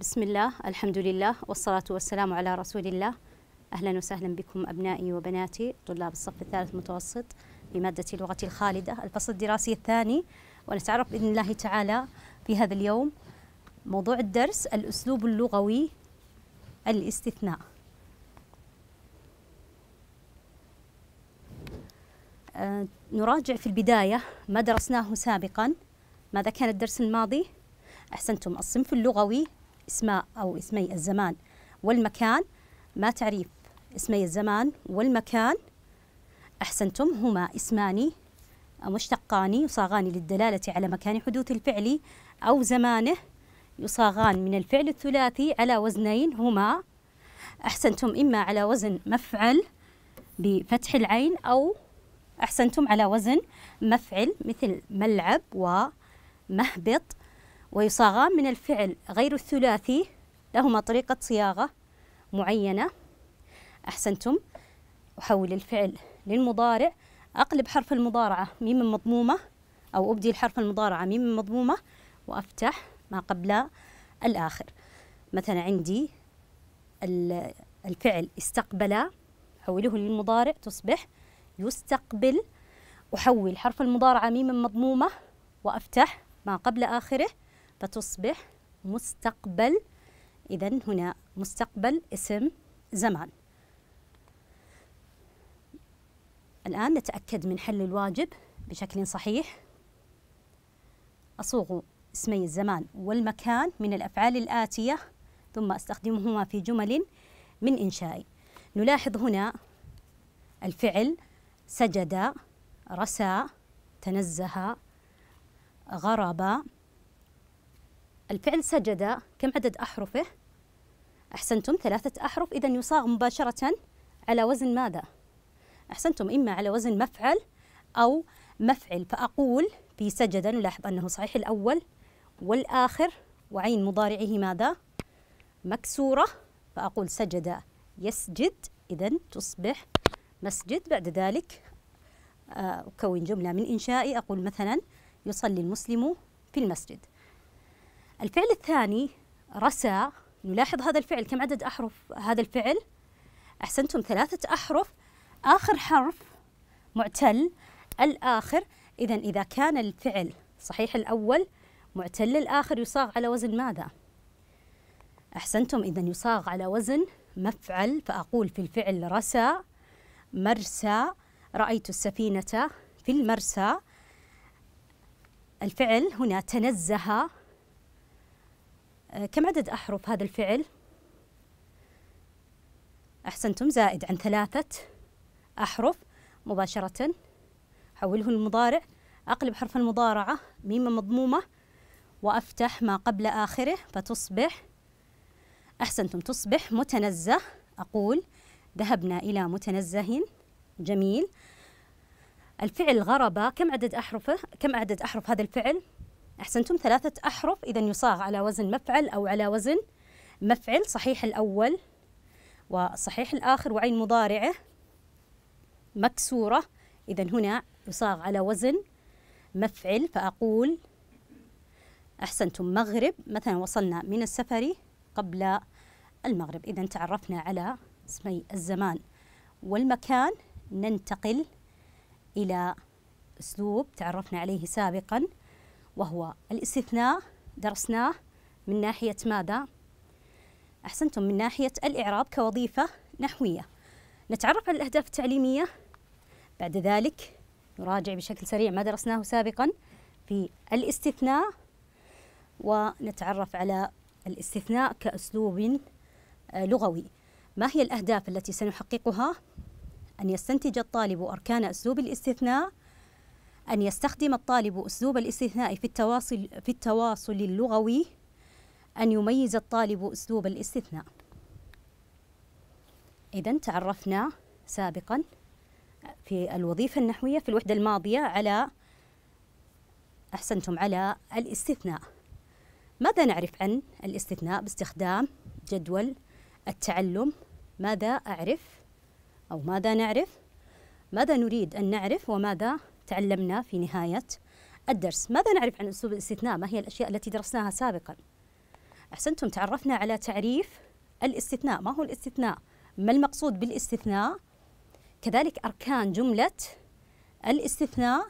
بسم الله الحمد لله والصلاة والسلام على رسول الله أهلا وسهلا بكم أبنائي وبناتي طلاب الصف الثالث متوسط بمادة اللغة الخالدة الفصل الدراسي الثاني ونتعرف بإذن الله تعالى في هذا اليوم موضوع الدرس الأسلوب اللغوي الاستثناء نراجع في البداية ما درسناه سابقا ماذا كان الدرس الماضي؟ أحسنتم الصنف اللغوي اسماء أو اسمي الزمان والمكان ما تعريف اسمي الزمان والمكان أحسنتم هما اسمان مشتقان يصاغان للدلالة على مكان حدوث الفعل أو زمانه يصاغان من الفعل الثلاثي على وزنين هما أحسنتم إما على وزن مفعل بفتح العين أو أحسنتم على وزن مفعل مثل ملعب ومهبط ويصاغان من الفعل غير الثلاثي لهما طريقة صياغة معينة أحسنتم أحول الفعل للمضارع أقلب حرف المضارعة ميم مضمومة أو أبدي الحرف المضارعة ميم مضمومة وأفتح ما قبل الآخر مثلا عندي الفعل استقبل أحوله للمضارع تصبح يستقبل أحول حرف المضارعة ميم مضمومة وأفتح ما قبل آخره فتصبح مستقبل إذا هنا مستقبل اسم زمان الآن نتأكد من حل الواجب بشكل صحيح أصوغ اسمي الزمان والمكان من الأفعال الآتية ثم أستخدمهما في جمل من إنشائي نلاحظ هنا الفعل سجد رسى تنزه غرب الفعل سجد كم عدد أحرفه؟ أحسنتم ثلاثة أحرف إذا يصاغ مباشرة على وزن ماذا؟ أحسنتم إما على وزن مفعل أو مفعل فأقول في سجد نلاحظ أنه صحيح الأول والآخر وعين مضارعه ماذا؟ مكسورة فأقول سجد يسجد إذا تصبح مسجد بعد ذلك آه، أكون جملة من إنشائي أقول مثلا يصلي المسلم في المسجد الفعل الثاني رسى نلاحظ هذا الفعل كم عدد أحرف هذا الفعل أحسنتم ثلاثة أحرف آخر حرف معتل الآخر إذا إذا كان الفعل صحيح الأول معتل الآخر يصاغ على وزن ماذا؟ أحسنتم إذا يصاغ على وزن مفعل فأقول في الفعل رسى مرسى رأيت السفينة في المرسى الفعل هنا تنزه آه، كم عدد أحرف هذا الفعل؟ أحسنتم زائد عن ثلاثة أحرف مباشرة حوله المضارع أقلب حرف المضارعة ميم مضمومة وأفتح ما قبل آخره فتصبح أحسنتم تصبح متنزه أقول ذهبنا إلى متنزه جميل الفعل غربة كم عدد أحرفه؟ كم عدد أحرف هذا الفعل؟ أحسنتم ثلاثة أحرف إذا يصاغ على وزن مفعل أو على وزن مفعل صحيح الأول وصحيح الآخر وعين مضارعه مكسورة إذا هنا يصاغ على وزن مفعل فأقول أحسنتم مغرب مثلا وصلنا من السفر قبل المغرب إذا تعرفنا على اسمي الزمان والمكان ننتقل إلى أسلوب تعرفنا عليه سابقاً وهو الاستثناء درسناه من ناحية ماذا؟ أحسنتم من ناحية الإعراب كوظيفة نحوية نتعرف على الأهداف التعليمية بعد ذلك نراجع بشكل سريع ما درسناه سابقا في الاستثناء ونتعرف على الاستثناء كأسلوب آه، لغوي ما هي الأهداف التي سنحققها؟ أن يستنتج الطالب أركان أسلوب الاستثناء أن يستخدم الطالب أسلوب الاستثناء في التواصل في التواصل اللغوي أن يميز الطالب أسلوب الاستثناء إذا تعرفنا سابقا في الوظيفة النحوية في الوحدة الماضية على أحسنتم على الاستثناء ماذا نعرف عن الاستثناء باستخدام جدول التعلم ماذا أعرف أو ماذا نعرف ماذا نريد أن نعرف وماذا تعلمنا في نهاية الدرس ماذا نعرف عن أسلوب الاستثناء ما هي الأشياء التي درسناها سابقا أحسنتم تعرفنا على تعريف الاستثناء ما هو الاستثناء ما المقصود بالاستثناء كذلك أركان جملة الاستثناء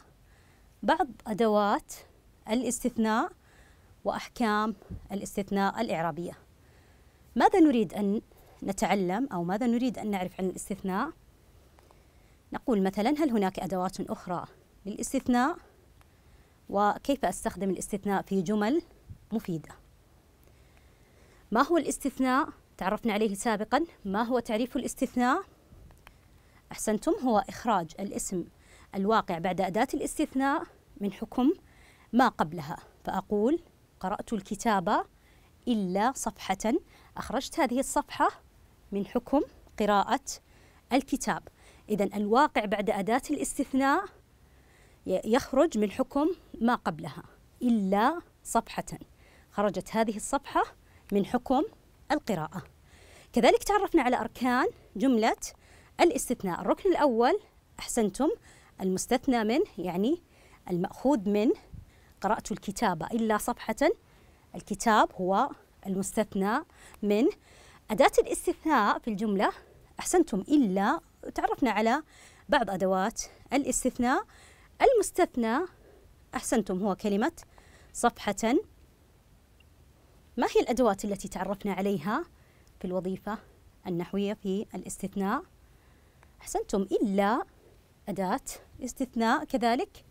بعض أدوات الاستثناء وأحكام الاستثناء الإعرابية ماذا نريد أن نتعلم أو ماذا نريد أن نعرف عن الاستثناء؟ نقول مثلا هل هناك أدوات أخرى للاستثناء وكيف أستخدم الاستثناء في جمل مفيدة ما هو الاستثناء؟ تعرفنا عليه سابقا ما هو تعريف الاستثناء؟ أحسنتم هو إخراج الاسم الواقع بعد أداة الاستثناء من حكم ما قبلها فأقول قرأت الكتاب إلا صفحة أخرجت هذه الصفحة من حكم قراءة الكتاب إذا الواقع بعد أداة الاستثناء يخرج من حكم ما قبلها إلا صفحة خرجت هذه الصفحة من حكم القراءة كذلك تعرفنا على أركان جملة الاستثناء الركن الأول أحسنتم المستثنى من يعني المأخوذ من قرأت الكتاب إلا صفحة الكتاب هو المستثنى من أداة الاستثناء في الجملة أحسنتم إلا تعرفنا على بعض أدوات الاستثناء المستثنى أحسنتم هو كلمة صفحة ما هي الأدوات التي تعرفنا عليها في الوظيفة النحوية في الاستثناء أحسنتم إلا أداة استثناء كذلك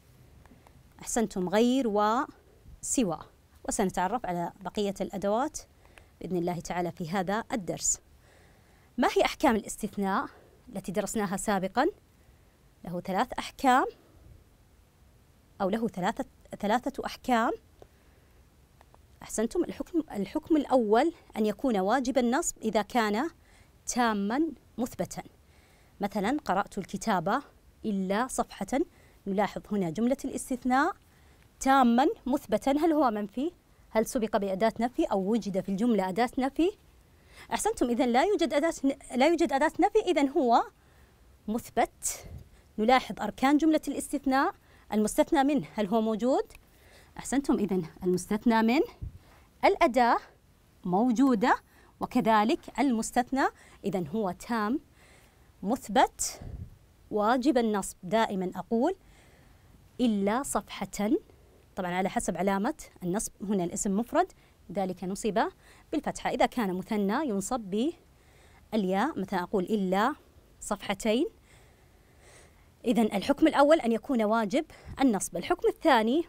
أحسنتم غير وسوى وسنتعرف على بقية الأدوات بإذن الله تعالى في هذا الدرس ما هي أحكام الاستثناء التي درسناها سابقا له ثلاث أحكام أو له ثلاثة ثلاثة أحكام أحسنتم الحكم الحكم الأول أن يكون واجب النصب إذا كان تاما مثبتا مثلا قرأت الكتابة إلا صفحة نلاحظ هنا جملة الاستثناء تاما مثبتا هل هو منفي؟ هل سبق بأداة نفي أو وجد في الجملة أداة نفي؟ أحسنتم إذا لا يوجد أداة لا يوجد أداة نفي إذا هو مثبت نلاحظ أركان جملة الاستثناء المستثنى من هل هو موجود؟ أحسنتم إذا المستثنى من الأداة موجودة وكذلك المستثنى إذا هو تام مثبت واجب النصب دائما أقول إلا صفحة طبعا على حسب علامة النصب هنا الاسم مفرد ذلك نصب بالفتحة إذا كان مثنى ينصب بالياء مثلا أقول إلا صفحتين إذا الحكم الأول أن يكون واجب النصب، الحكم الثاني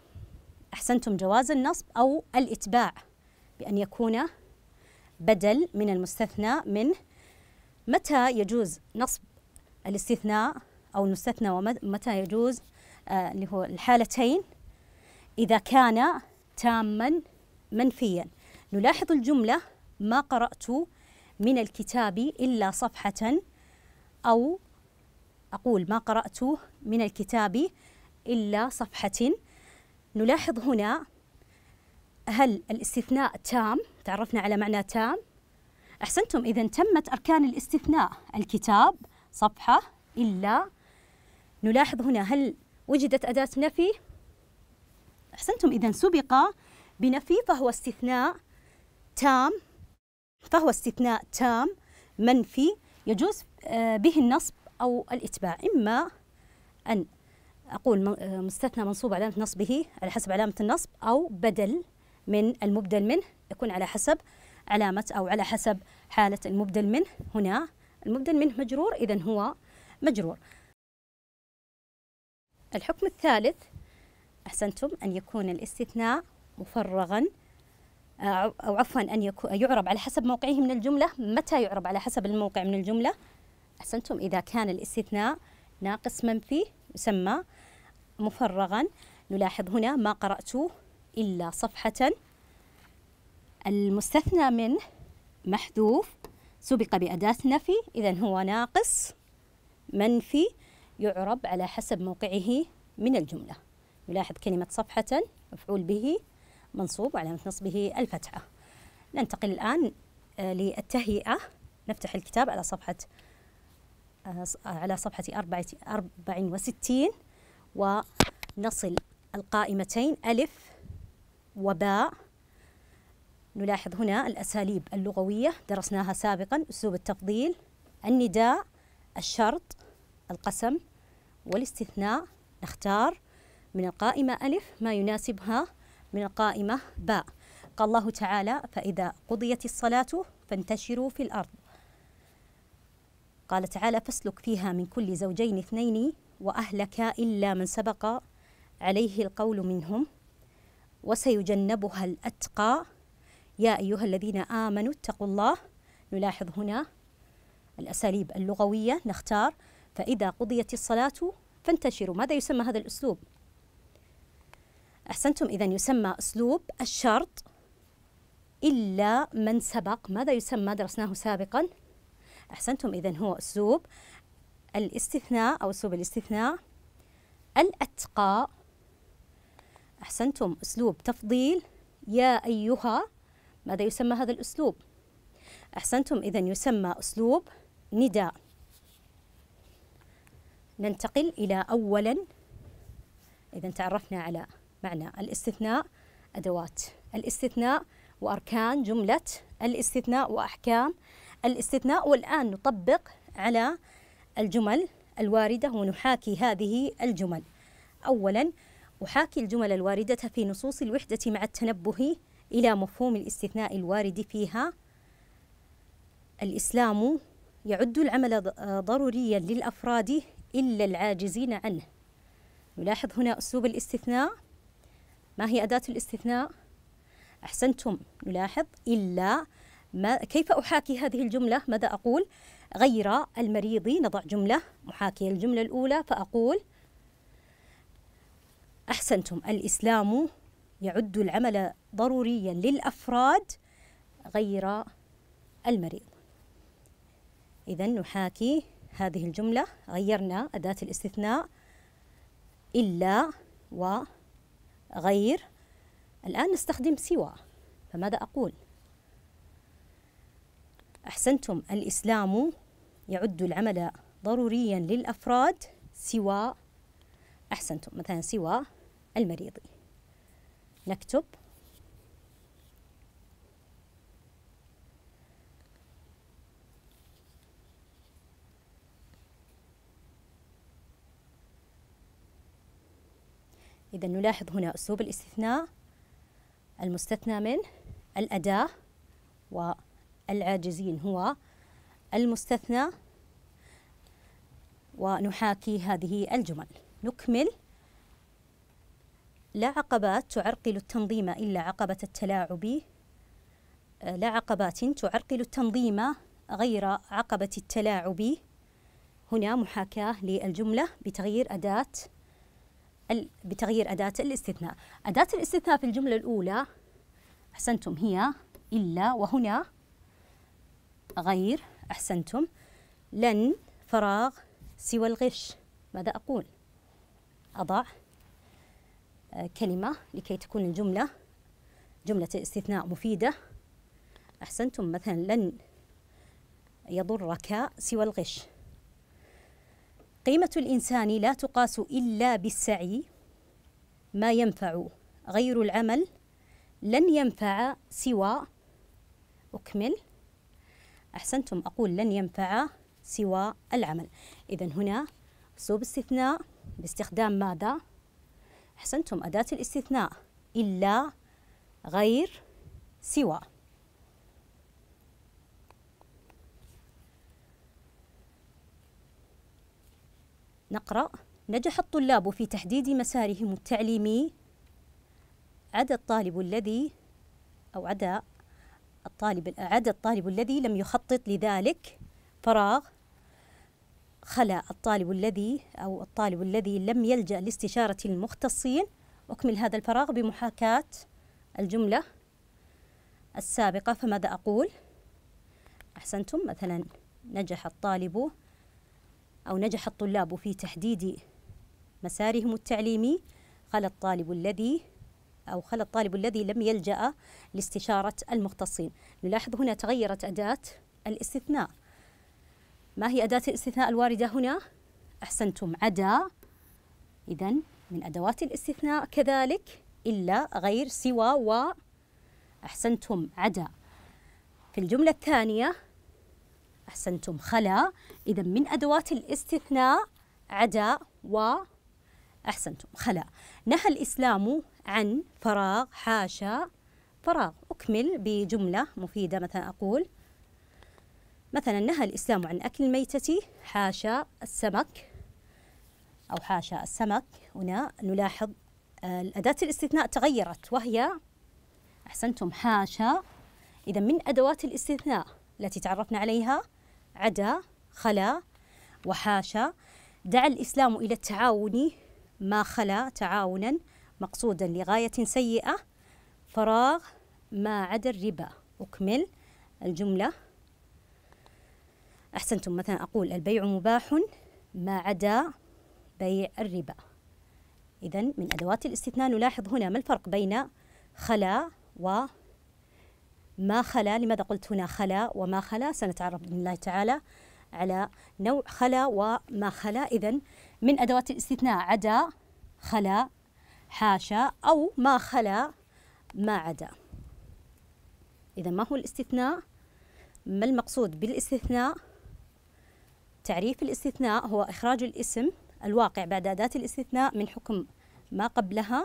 أحسنتم جواز النصب أو الإتباع بأن يكون بدل من المستثنى منه متى يجوز نصب الاستثناء أو المستثنى ومتى يجوز آه، اللي هو الحالتين إذا كان تاما منفيا نلاحظ الجملة ما قرأت من الكتاب إلا صفحة أو أقول ما قرأت من الكتاب إلا صفحة نلاحظ هنا هل الاستثناء تام تعرفنا على معنى تام أحسنتم إذا تمت أركان الاستثناء الكتاب صفحة إلا نلاحظ هنا هل وجدت أداة نفي أحسنتم إذا سبق بنفي فهو استثناء تام فهو استثناء تام منفي يجوز آه، به النصب أو الإتباع إما أن أقول آه، مستثنى منصوب علامة نصبه على حسب علامة النصب أو بدل من المبدل منه يكون على حسب علامة أو على حسب حالة المبدل منه هنا المبدل منه مجرور إذا هو مجرور الحكم الثالث أحسنتم أن يكون الاستثناء مفرغا آه، أو عفوا أن يعرب على حسب موقعه من الجملة متى يعرب على حسب الموقع من الجملة أحسنتم إذا كان الاستثناء ناقص منفي يسمى مفرغا نلاحظ هنا ما قرأت إلا صفحة المستثنى منه محذوف سبق بأداة نفي إذا هو ناقص منفي يعرب على حسب موقعه من الجملة نلاحظ كلمة صفحة مفعول به منصوب وعلامة نصبه الفتحة ننتقل الآن آه، للتهيئة نفتح الكتاب على صفحة آه، آه، على صفحة 64 ونصل القائمتين ألف وباء نلاحظ هنا الأساليب اللغوية درسناها سابقا أسلوب التفضيل النداء الشرط القسم والاستثناء نختار من القائمة ألف ما يناسبها من القائمة باء قال الله تعالى فإذا قضيت الصلاة فانتشروا في الأرض قال تعالى فاسلك فيها من كل زوجين اثنين وأهلك إلا من سبق عليه القول منهم وسيجنبها الأتقى يا أيها الذين آمنوا اتقوا الله نلاحظ هنا الأساليب اللغوية نختار فإذا قضيت الصلاة فانتشروا ماذا يسمى هذا الأسلوب؟ أحسنتم إذا يسمى أسلوب الشرط إلا من سبق ماذا يسمى درسناه سابقا أحسنتم إذا هو أسلوب الاستثناء أو أسلوب الاستثناء الأتقى أحسنتم أسلوب تفضيل يا أيها ماذا يسمى هذا الأسلوب أحسنتم إذا يسمى أسلوب نداء ننتقل إلى أولا إذا تعرفنا على معنى الاستثناء أدوات الاستثناء وأركان جملة الاستثناء وأحكام الاستثناء والآن نطبق على الجمل الواردة ونحاكي هذه الجمل أولا أحاكي الجمل الواردة في نصوص الوحدة مع التنبه إلى مفهوم الاستثناء الوارد فيها الإسلام يعد العمل ضروريا للأفراد إلا العاجزين عنه نلاحظ هنا أسلوب الاستثناء ما هي أداة الاستثناء؟ أحسنتم نلاحظ إلا ما كيف أحاكي هذه الجملة ماذا أقول غير المريض نضع جملة محاكية الجملة الأولى فأقول أحسنتم الإسلام يعد العمل ضروريا للأفراد غير المريض إذا نحاكي هذه الجملة غيرنا أداة الاستثناء إلا وغير الآن نستخدم سوى فماذا أقول؟ أحسنتم الإسلام يعد العمل ضروريا للأفراد سوى أحسنتم مثلا سوى المريض نكتب إذا نلاحظ هنا أسلوب الاستثناء المستثنى من الأداة و العاجزين هو المستثنى ونحاكي هذه الجمل نكمل لا عقبات تعرقل التنظيم إلا عقبة التلاعب لا عقبات تعرقل التنظيم غير عقبة التلاعب هنا محاكاة للجملة بتغيير أداة بتغيير أداة الاستثناء أداة الاستثناء في الجملة الأولى أحسنتم هي إلا وهنا غير أحسنتم لن فراغ سوى الغش ماذا أقول أضع آه، كلمة لكي تكون الجملة جملة استثناء مفيدة أحسنتم مثلا لن يضرك سوى الغش قيمة الإنسان لا تقاس إلا بالسعي ما ينفع غير العمل لن ينفع سوى أكمل أحسنتم أقول لن ينفع سوى العمل إذا هنا أسلوب استثناء باستخدام ماذا؟ أحسنتم أداة الاستثناء إلا غير سوى نقرأ نجح الطلاب في تحديد مسارهم التعليمي عدا الطالب الذي أو عدا الطالب الأعد الطالب الذي لم يخطط لذلك فراغ خلا الطالب الذي أو الطالب الذي لم يلجأ لاستشارة المختصين أكمل هذا الفراغ بمحاكاة الجملة السابقة فماذا أقول؟ أحسنتم مثلا نجح الطالب أو نجح الطلاب في تحديد مسارهم التعليمي قال الطالب الذي أو خلى الطالب الذي لم يلجأ لاستشارة المختصين نلاحظ هنا تغيرت أداة الاستثناء ما هي أداة الاستثناء الواردة هنا؟ أحسنتم عدا إذا من أدوات الاستثناء كذلك إلا غير سوى و أحسنتم عدا في الجملة الثانية أحسنتم خلا إذا من أدوات الاستثناء عدا و أحسنتم خلا نهى الإسلام عن فراغ حاشا فراغ أكمل بجملة مفيدة مثلا أقول مثلا نهى الإسلام عن أكل الميتة حاشا السمك أو حاشا السمك هنا نلاحظ آه، أداة الاستثناء تغيرت وهي أحسنتم حاشا إذا من أدوات الاستثناء التي تعرفنا عليها عدا خلا وحاشا دعا الإسلام إلى التعاون ما خلا تعاونا مقصودا لغاية سيئة فراغ ما عدا الربا أكمل الجملة أحسنتم مثلا أقول البيع مباح ما عدا بيع الربا إذا من أدوات الاستثناء نلاحظ هنا ما الفرق بين خلا و ما خلا لماذا قلت هنا خلا وما خلا سنتعرف بإذن الله تعالى على نوع خلا وما خلا إذا من أدوات الاستثناء عدا خلا حاشا أو ما خلا ما عدا إذا ما هو الاستثناء ما المقصود بالاستثناء تعريف الاستثناء هو إخراج الاسم الواقع بعد أداة الاستثناء من حكم ما قبلها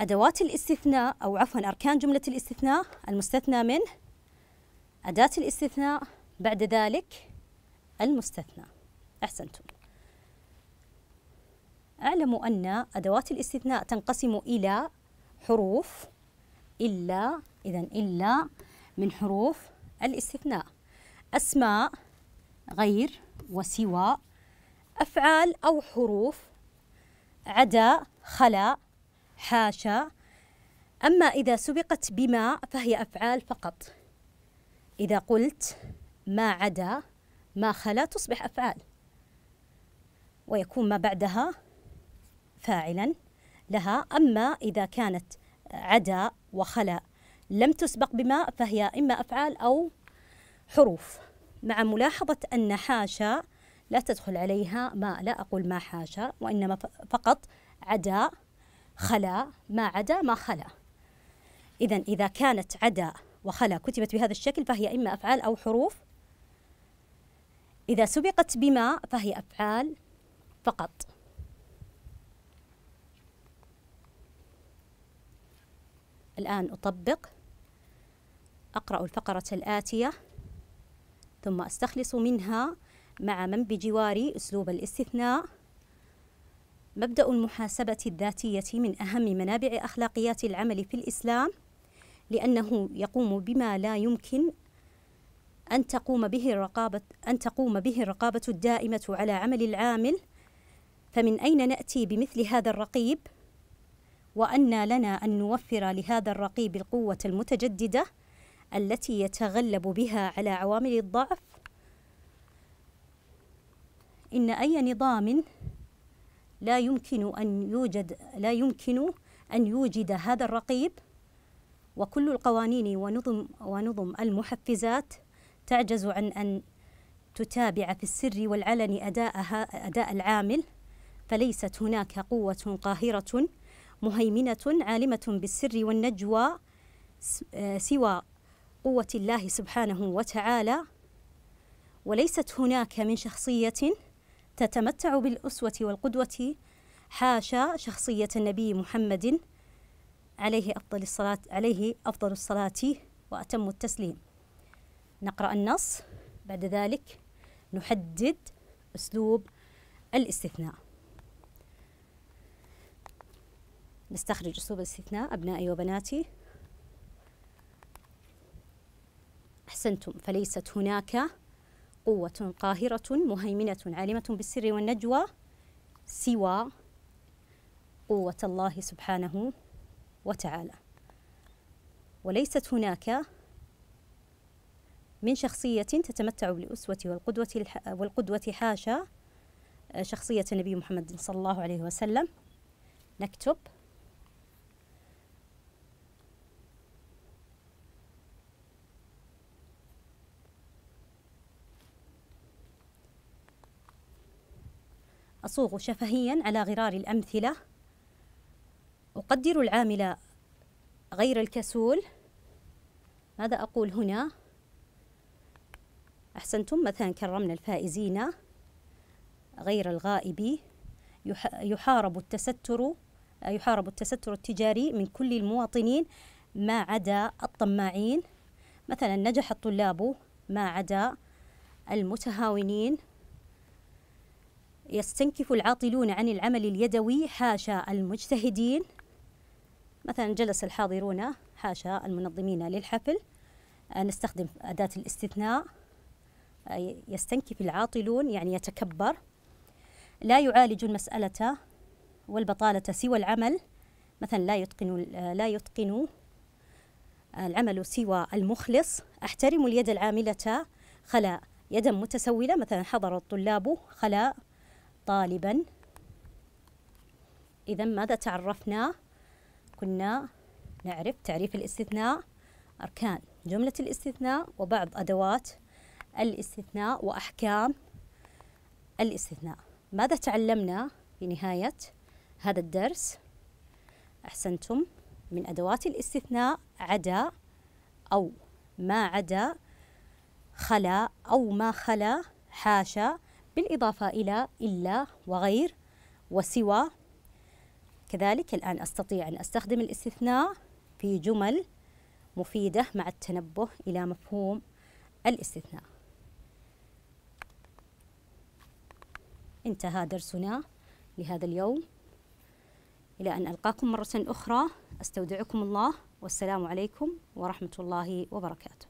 أدوات الاستثناء أو عفوا أركان جملة الاستثناء المستثنى منه أداة الاستثناء بعد ذلك المستثنى أحسنتم اعلموا أن أدوات الاستثناء تنقسم إلى حروف إلا إذا إلا من حروف الاستثناء أسماء غير وسوى أفعال أو حروف عدا خلا حاشا أما إذا سبقت بما فهي أفعال فقط إذا قلت ما عدا ما خلا تصبح أفعال ويكون ما بعدها فاعلا لها أما إذا كانت عدا وخلا لم تسبق بما فهي إما أفعال أو حروف مع ملاحظة أن حاشا لا تدخل عليها ما لا أقول ما حاشا وإنما فقط عدا خلا ما عدا ما خلا إذا إذا كانت عدا وخلا كتبت بهذا الشكل فهي إما أفعال أو حروف إذا سبقت بما فهي أفعال فقط الآن أطبق أقرأ الفقرة الآتية ثم أستخلص منها مع من بجواري أسلوب الاستثناء مبدأ المحاسبة الذاتية من أهم منابع أخلاقيات العمل في الإسلام لأنه يقوم بما لا يمكن أن تقوم به الرقابة أن تقوم به الرقابة الدائمة على عمل العامل فمن أين نأتي بمثل هذا الرقيب وأن لنا أن نوفر لهذا الرقيب القوة المتجددة التي يتغلب بها على عوامل الضعف إن أي نظام لا يمكن أن يوجد لا يمكن أن يوجد هذا الرقيب وكل القوانين ونظم ونظم المحفزات تعجز عن أن تتابع في السر والعلن أداءها أداء العامل فليست هناك قوة قاهرة مهيمنة عالمة بالسر والنجوى آه، سوى قوة الله سبحانه وتعالى وليست هناك من شخصية تتمتع بالأسوة والقدوة حاشا شخصية النبي محمد عليه أفضل الصلاة عليه أفضل الصلاة وأتم التسليم نقرأ النص بعد ذلك نحدد أسلوب الاستثناء نستخرج أسلوب الاستثناء أبنائي وبناتي أحسنتم فليست هناك قوة قاهرة مهيمنة عالمة بالسر والنجوى سوى قوة الله سبحانه وتعالى وليست هناك من شخصية تتمتع بالأسوة والقدوة والقدوة حاشا شخصية النبي محمد صلى الله عليه وسلم نكتب أصوغ شفهيا على غرار الأمثلة أقدر العامل غير الكسول ماذا أقول هنا أحسنتم مثلا كرمنا الفائزين غير الغائب يحارب التستر يحارب التستر التجاري من كل المواطنين ما عدا الطماعين مثلا نجح الطلاب ما عدا المتهاونين يستنكف العاطلون عن العمل اليدوي حاشا المجتهدين مثلا جلس الحاضرون حاشا المنظمين للحفل آه، نستخدم أداة الاستثناء آه، يستنكف العاطلون يعني يتكبر لا يعالج المسألة والبطالة سوى العمل مثلا لا يتقن آه، لا يتقن العمل سوى المخلص أحترم اليد العاملة خلا يدا متسولة مثلا حضر الطلاب خلا طالبا إذا ماذا تعرفنا؟ كنا نعرف تعريف الاستثناء أركان جملة الاستثناء وبعض أدوات الاستثناء وأحكام الاستثناء ماذا تعلمنا في نهاية هذا الدرس؟ أحسنتم من أدوات الاستثناء عدا أو ما عدا خلا أو ما خلا حاشا بالإضافة إلى إلا وغير وسوى كذلك الآن أستطيع أن أستخدم الاستثناء في جمل مفيدة مع التنبه إلى مفهوم الاستثناء انتهى درسنا لهذا اليوم إلى أن ألقاكم مرة أخرى أستودعكم الله والسلام عليكم ورحمة الله وبركاته